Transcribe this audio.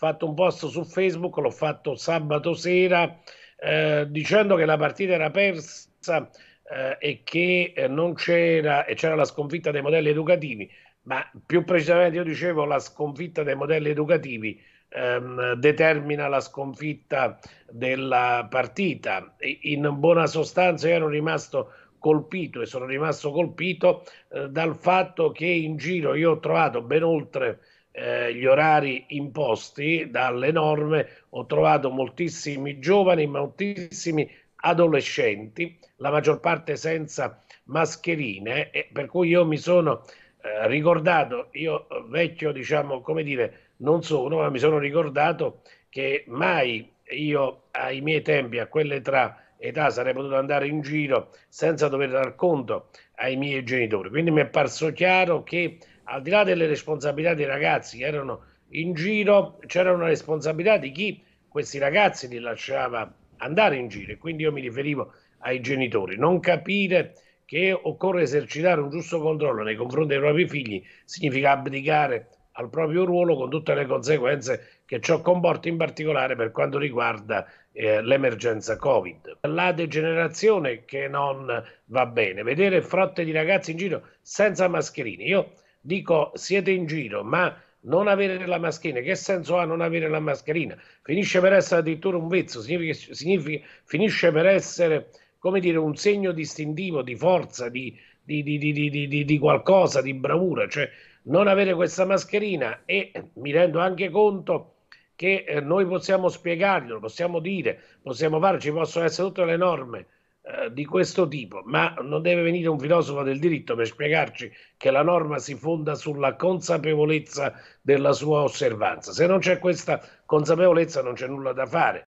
fatto un post su Facebook, l'ho fatto sabato sera, eh, dicendo che la partita era persa eh, e che eh, non c'era, e c'era la sconfitta dei modelli educativi, ma più precisamente io dicevo la sconfitta dei modelli educativi ehm, determina la sconfitta della partita. In buona sostanza io ero rimasto colpito e sono rimasto colpito eh, dal fatto che in giro io ho trovato ben oltre eh, gli orari imposti dalle norme, ho trovato moltissimi giovani, moltissimi adolescenti, la maggior parte senza mascherine, e per cui io mi sono eh, ricordato, io vecchio diciamo come dire non sono, ma mi sono ricordato che mai io ai miei tempi, a quelle tra età, sarei potuto andare in giro senza dover dar conto ai miei genitori. Quindi mi è parso chiaro che al di là delle responsabilità dei ragazzi che erano in giro, c'era una responsabilità di chi questi ragazzi li lasciava andare in giro. E quindi io mi riferivo ai genitori. Non capire che occorre esercitare un giusto controllo nei confronti dei propri figli significa abdicare al proprio ruolo con tutte le conseguenze che ciò comporta, in particolare per quanto riguarda eh, l'emergenza Covid. La degenerazione che non va bene, vedere frotte di ragazzi in giro senza mascherine. Io dico siete in giro, ma non avere la mascherina, che senso ha non avere la mascherina? Finisce per essere addirittura un vezzo, significa, significa, finisce per essere, come dire, un segno distintivo di forza, di, di, di, di qualcosa, di bravura, cioè non avere questa mascherina e mi rendo anche conto che eh, noi possiamo spiegarglielo, possiamo dire, possiamo fare, ci possono essere tutte le norme, eh, di questo tipo, ma non deve venire un filosofo del diritto per spiegarci che la norma si fonda sulla consapevolezza della sua osservanza. Se non c'è questa consapevolezza non c'è nulla da fare.